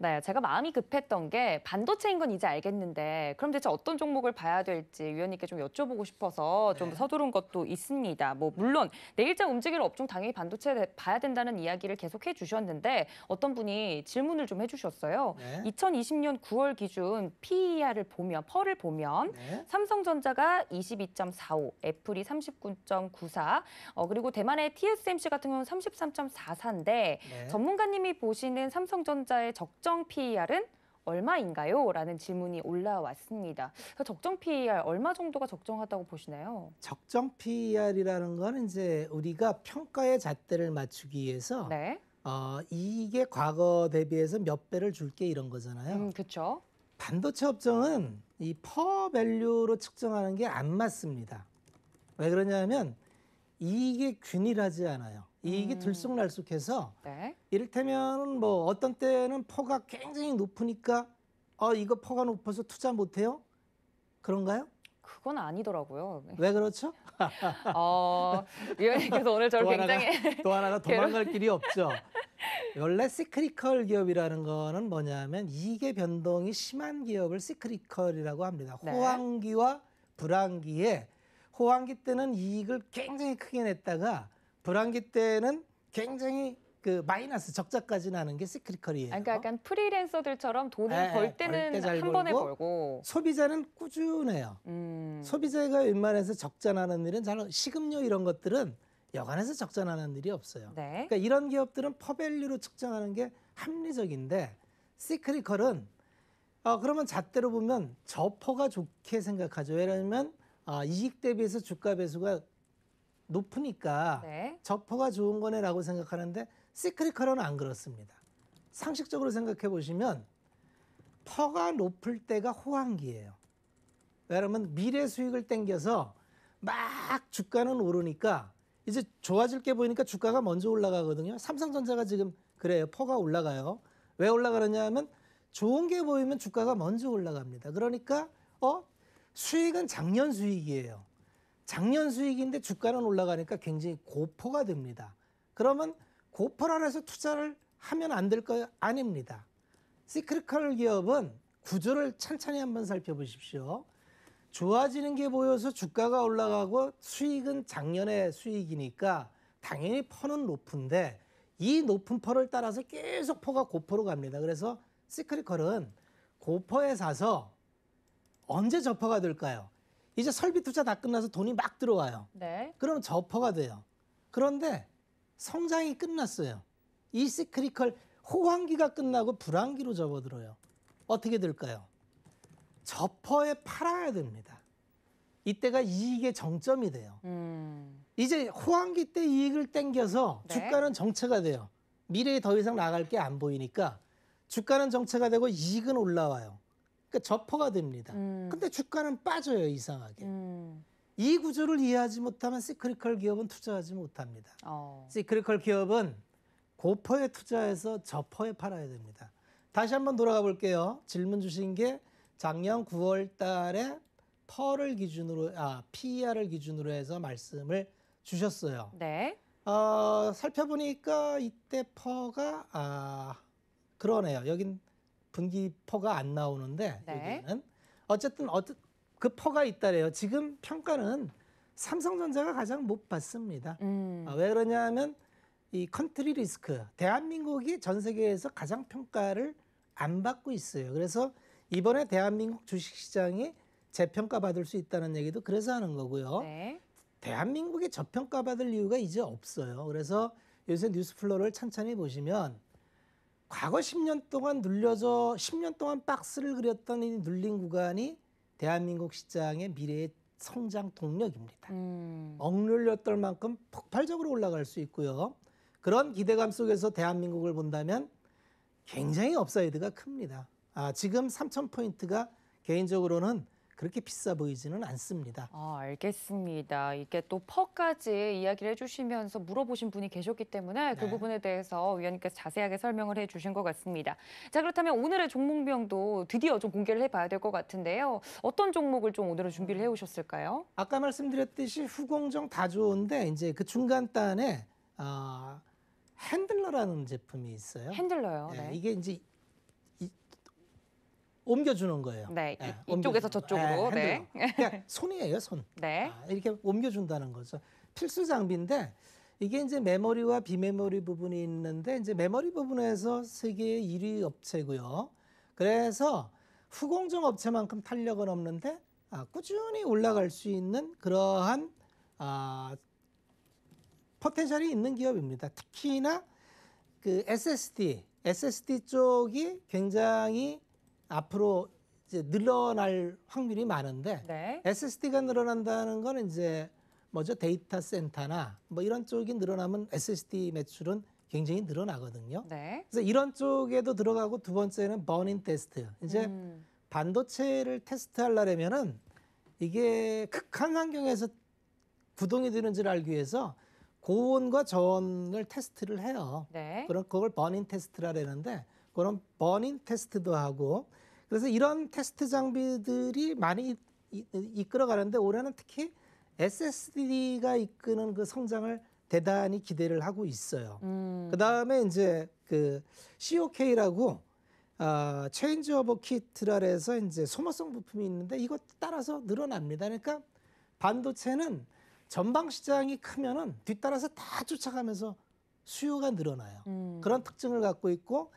네, 제가 마음이 급했던 게 반도체인 건 이제 알겠는데 그럼 대체 어떤 종목을 봐야 될지 위원님께 좀 여쭤보고 싶어서 좀 네. 서두른 것도 있습니다. 뭐 물론 내일장 움직일 업종 당연히 반도체 봐야 된다는 이야기를 계속해 주셨는데 어떤 분이 질문을 좀 해주셨어요. 네. 2020년 9월 기준 PER을 보면 펄을 e 보면 네. 삼성전자가 22.45, 애플이 39.94, 어, 그리고 대만의 TSMC 같은 경우는 33.44인데 전문가님이 보시는 삼성전자의 적정 적정 PER은 얼마인가요? 라는 질문이 올라왔습니다. 적정 PER 얼마 정도가 적정하다고 보시나요? 적정 PER이라는 건 이제 우리가 평가의 잣대를 맞추기 위해서 네. 어, 이게 과거 대비해서 몇 배를 줄게 이런 거잖아요. 음, 그렇죠. 반도체 업종은 이 퍼밸류로 측정하는 게 안 맞습니다. 왜 그러냐면 이게 균일하지 않아요. 이익이 음. 들쑥날쑥해서 네. 이를테면 뭐 어떤 때는 퍼가 굉장히 높으니까 어 이거 퍼가 높아서 투자 못해요? 그런가요? 그건 아니더라고요. 네. 왜 그렇죠? 어, 위원님께서 오늘 저를 또 굉장히 하나가, 또 하나가 도망갈 길이 없죠. 원래 시크리컬 기업이라는 거는 뭐냐면 이게 변동이 심한 기업을 시크리컬이라고 합니다. 네. 호황기와 불황기에 호황기 때는 이익을 굉장히 크게 냈다가 불안기 때는 굉장히 그 마이너스 적자까지 나는 게 시크릿컬이에요. 그러니까 약간 프리랜서들처럼 돈을 에, 예, 예, 벌 때는 벌때한 벌고, 번에 벌고 소비자는 꾸준해요. 음. 소비자가 웬만해서 적자 나는 일은 잘 식음료 이런 것들은 여간해서 적자 나는 일이 없어요. 네. 그러니까 이런 기업들은 퍼밸류로 측정하는 게 합리적인데 시크리컬은 어, 그러면 잣대로 보면 저퍼가 좋게 생각하죠. 왜냐하면 아, 이익 대비해서 주가 배수가 높으니까 네. 저퍼가 좋은 거네라고 생각하는데 시크릿컬러는 안 그렇습니다. 상식적으로 생각해 보시면 퍼가 높을 때가 호황기예요. 왜냐하면 미래 수익을 땡겨서 막 주가는 오르니까 이제 좋아질 게 보이니까 주가가 먼저 올라가거든요. 삼성전자가 지금 그래요. 퍼가 올라가요. 왜 올라가느냐 하면 좋은 게 보이면 주가가 먼저 올라갑니다. 그러니까 어 수익은 작년 수익이에요. 작년 수익인데 주가는 올라가니까 굉장히 고포가 됩니다. 그러면 고포라 해서 투자를 하면 안 될 거 아닙니다. 시크리컬 기업은 구조를 찬찬히 한번 살펴보십시오. 좋아지는 게 보여서 주가가 올라가고 수익은 작년의 수익이니까 당연히 퍼는 높은데 이 높은 퍼를 따라서 계속 퍼가 고퍼로 갑니다. 그래서 시크리컬은 고퍼에 사서 언제 저퍼가 될까요? 이제 설비 투자 다 끝나서 돈이 막 들어와요. 네. 그럼 저퍼가 돼요. 그런데 성장이 끝났어요. 이 시크리컬 호황기가 끝나고 불황기로 접어들어요. 어떻게 될까요? 저퍼에 팔아야 됩니다. 이때가 이익의 정점이 돼요. 음. 이제 호황기 때 이익을 땡겨서 네. 주가는 정체가 돼요. 미래에 더 이상 나갈 게 안 보이니까 주가는 정체가 되고 이익은 올라와요. 그러니까 저퍼가 됩니다. 음. 근데 주가는 빠져요 이상하게. 음. 이 구조를 이해하지 못하면 시크리컬 기업은 투자하지 못합니다. 어. 시크리컬 기업은 고퍼에 투자해서 저퍼에 팔아야 됩니다. 다시 한번 돌아가 볼게요. 질문 주신 게 작년 9월 달에 퍼를 기준으로 아 PER을 기준으로 해서 말씀을 주셨어요. 네. 어, 살펴보니까 이때 퍼가 아 그러네요. 여긴 분기포가 안 나오는데 네. 여기는 어쨌든 어그 포가 있다래요. 지금 평가는 삼성전자가 가장 못 받습니다. 음. 아, 왜 그러냐면 이 컨트리 리스크 대한민국이 전 세계에서 가장 평가를 안 받고 있어요. 그래서 이번에 대한민국 주식시장이 재평가받을 수 있다는 얘기도 그래서 하는 거고요. 네. 대한민국이 저평가받을 이유가 이제 없어요. 그래서 요새 뉴스플로를 천천히 보시면 과거 10년 동안 눌려서 10년 동안 박스를 그렸던 이 눌린 구간이 대한민국 시장의 미래의 성장 동력입니다. 음. 억눌렸던 만큼 폭발적으로 올라갈 수 있고요. 그런 기대감 속에서 대한민국을 본다면 굉장히 업사이드가 큽니다. 아, 지금 3,000포인트가 개인적으로는 그렇게 비싸 보이지는 않습니다. 아, 알겠습니다. 이게 또 퍼까지 이야기를 해주시면서 물어보신 분이 계셨기 때문에 그 네. 부분에 대해서 위원님께서 자세하게 설명을 해주신 것 같습니다. 자 그렇다면 오늘의 종목명도 드디어 좀 공개를 해봐야 될 것 같은데요. 어떤 종목을 좀 오늘은 준비를 해오셨을까요? 아까 말씀드렸듯이 후공정 다 좋은데 이제 그 중간 단에 어, 아, 핸들러라는 제품이 있어요. 핸들러요. 네. 네. 이게 이제 옮겨주는 거예요. 네, 예, 예, 네 이쪽에서 저쪽으로. 네, 네. 그냥 손이에요, 손. 네. 아, 이렇게 옮겨준다는 거죠. 필수 장비인데 이게 이제 메모리와 비메모리 부분이 있는데 이제 메모리 부분에서 세계 1위 업체고요. 그래서 후공정 업체만큼 탄력은 없는데 아, 꾸준히 올라갈 수 있는 그러한 아, 포텐셜이 있는 기업입니다. 특히나 그 SSD, SSD 쪽이 굉장히 앞으로 이제 늘어날 확률이 많은데 네. SSD가 늘어난다는 거는 이제 뭐죠 데이터 센터나 뭐 이런 쪽이 늘어나면 SSD 매출은 굉장히 늘어나거든요. 네. 그래서 이런 쪽에도 들어가고 두 번째는 버닝 테스트. 이제 음. 반도체를 테스트하려면은 이게 극한 환경에서 구동이 되는지를 알기 위해서 고온과 저온을 테스트를 해요. 네. 그럼 그걸 버닝 테스트라 그러는데 그런 버닝 테스트도 하고 그래서 이런 테스트 장비들이 많이 이끌어가는데 올해는 특히 SSD가 이끄는 그 성장을 대단히 기대를 하고 있어요. 음. 그다음에 이제 그 COK라고 어, 체인지 오버 키트라 해서 이제 소모성 부품이 있는데 이것 따라서 늘어납니다. 그러니까 반도체는 전방 시장이 크면은 뒤따라서 다 쫓아가면서 수요가 늘어나요. 음. 그런 특징을 갖고 있고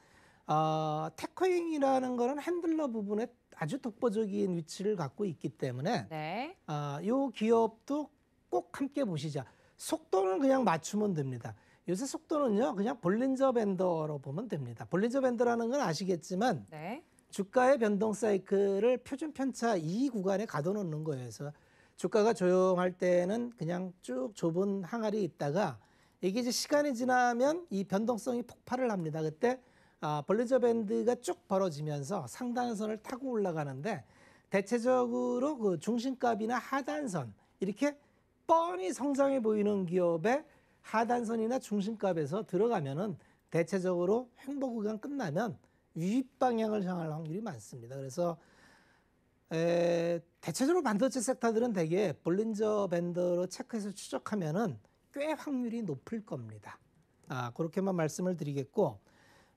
어, 테커잉이라는 거는 핸들러 부분에 아주 독보적인 위치를 갖고 있기 때문에 네. 어, 요 기업도 꼭 함께 보시자. 속도는 그냥 맞추면 됩니다. 요새 속도는요 그냥 볼린저 밴더로 보면 됩니다. 볼린저 밴더라는 건 아시겠지만 네. 주가의 변동 사이클을 표준 편차 이 구간에 가둬놓는 거예요. 그래서 주가가 조용할 때는 그냥 쭉 좁은 항아리 있다가 이게 이제 시간이 지나면 이 변동성이 폭발을 합니다. 그때 아, 어, 볼린저 밴드가 쭉 벌어지면서 상단선을 타고 올라가는데 대체적으로 그 중심값이나 하단선 이렇게 뻔히 성장해 보이는 기업의 하단선이나 중심값에서 들어가면은 대체적으로 횡보 구간 끝나면 유입 방향을 향할 확률이 많습니다. 그래서 에, 대체적으로 반도체 섹터들은 대개 볼린저 밴드로 체크해서 추적하면은 꽤 확률이 높을 겁니다. 아, 그렇게만 말씀을 드리겠고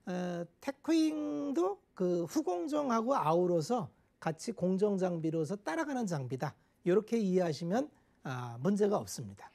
어, 테크잉도 그 후공정하고 아우로서 같이 공정 장비로서 따라가는 장비다. 이렇게 이해하시면 아, 문제가 없습니다.